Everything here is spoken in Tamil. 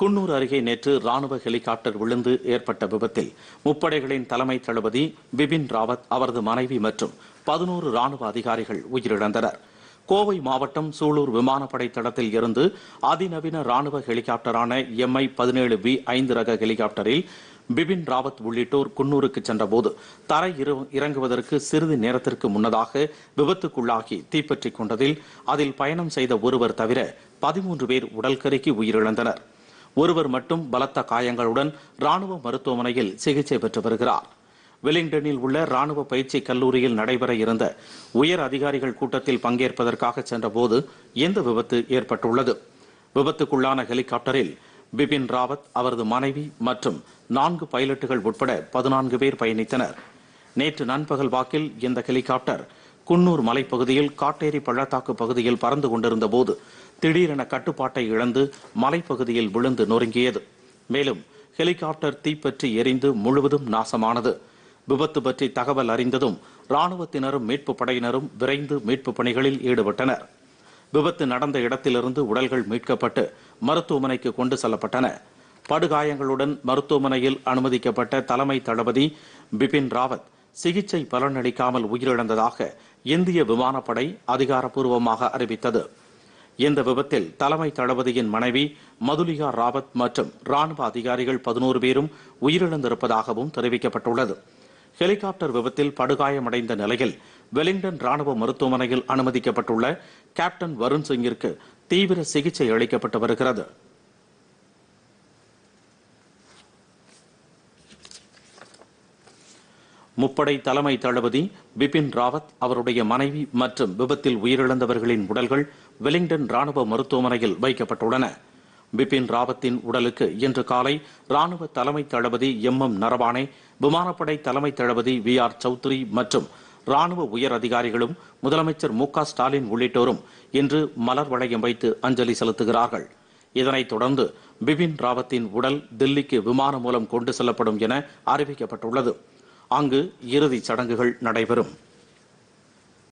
குன்னூர் அருகே நேற்று ராணுவ ஹெலிகாப்டர் விழுந்து ஏற்பட்ட விபத்தில் முப்படைகளின் தலைமை தளபதி பிபின் ராவத் அவரது மனைவி மற்றும் பதினோரு ராணுவ அதிகாரிகள் உயிரிழந்தனர் கோவை மாவட்டம் சூலூர் விமானப்படை தளத்தில் இருந்து அதிநவீன ராணுவ ஹெலிகாப்டரான எம்ஐ பதினேழு வி ஐந்து ரக ஹெலிகாப்டரில் பிபின் ராவத் உள்ளிட்டோர் குன்னூருக்கு சென்றபோது தரை இறங்குவதற்கு சிறிது நேரத்திற்கு முன்னதாக விபத்துக்குள்ளாகி தீப்பற்றிக் கொண்டதில் அதில் பயணம் செய்த ஒருவர் தவிர பதிமூன்று பேர் உடல் கருக்கி உயிரிழந்தனர் ஒருவர் மட்டும் பலத்த காயங்களுடன் ராணுவ மருத்துவமனையில் சிகிச்சை பெற்று வருகிறார் வெலிங்டனில் உள்ள ராணுவ பயிற்சி கல்லூரியில் நடைபெற இருந்த உயர் அதிகாரிகள் கூட்டத்தில் பங்கேற்பதற்காக சென்றபோது இந்த விபத்து ஏற்பட்டுள்ளது விபத்துக்குள்ளான ஹெலிகாப்டரில் பிபின் ராவத் அவரது மனைவி மற்றும் நான்கு பைலட்டுகள் உட்பட பதினான்கு பேர் பயணித்தனர் நேற்று நண்பகல் வாக்கில் இந்த ஹெலிகாப்டர் குன்னூர் மலைப்பகுதியில் காட்டேரி பள்ளத்தாக்கு பகுதியில் பறந்து கொண்டிருந்த போது திடீரென கட்டுப்பாட்டை இழந்து மலைப்பகுதியில் விழுந்து நொறுங்கியது மேலும் ஹெலிகாப்டர் தீப்பற்றி எரிந்து முழுவதும் நாசமானது விபத்து பற்றி தகவல் அறிந்ததும் ராணுவத்தினரும் மீட்பு படையினரும் விரைந்து மீட்பு பணிகளில் ஈடுபட்டனர் விபத்து நடந்த இடத்திலிருந்து உடல்கள் மீட்கப்பட்டு மருத்துவமனைக்கு கொண்டு செல்லப்பட்டன படுகாயங்களுடன் மருத்துவமனையில் அனுமதிக்கப்பட்ட தலைமை தளபதி பிபின் ராவத் சிகிச்சை பலனளிக்காமல் உயிரிழந்ததாக இந்திய விமானப்படை அதிகாரப்பூர்வமாக அறிவித்தது இந்த விபத்தில் தலைமை தளபதியின் மனைவி மதுலிகா ராவத் மற்றும் ராணுவ அதிகாரிகள் பதினோரு பேரும் உயிரிழந்திருப்பதாகவும் தெரிவிக்கப்பட்டுள்ளது ஹெலிகாப்டர் விபத்தில் படுகாயமடைந்த நிலையில் வெலிங்டன் ராணுவ மருத்துவமனையில் அனுமதிக்கப்பட்டுள்ள கேப்டன் வருண் சிங்கிற்கு தீவிர சிகிச்சை அளிக்கப்பட்டு வருகிறது முப்படை தலைமை தளபதி பிபின் ராவத் அவருடைய மனைவி மற்றும் விபத்தில் உயிரிழந்தவர்களின் உடல்கள் வெலிங்டன் ராணுவ மருத்துவமனையில் வைக்கப்பட்டுள்ளன பிபின் ராவத்தின் உடலுக்கு இன்று காலை ராணுவ தலைமை தளபதி எம் எம் நரவானே விமானப்படை தலைமை தளபதி வி ஆர் சௌத்ரி மற்றும் ராணுவ உயர் அதிகாரிகளும் முதலமைச்சர் மு ஸ்டாலின் உள்ளிட்டோரும் இன்று மலர் வளையம் வைத்து அஞ்சலி செலுத்துகிறார்கள் இதனைத் தொடர்ந்து பிபின் ராவத்தின் உடல் தில்லிக்கு விமானம் மூலம் கொண்டு செல்லப்படும் என அறிவிக்கப்பட்டுள்ளது அங்கு இறுதிச் சடங்குகள் நடைபெறும்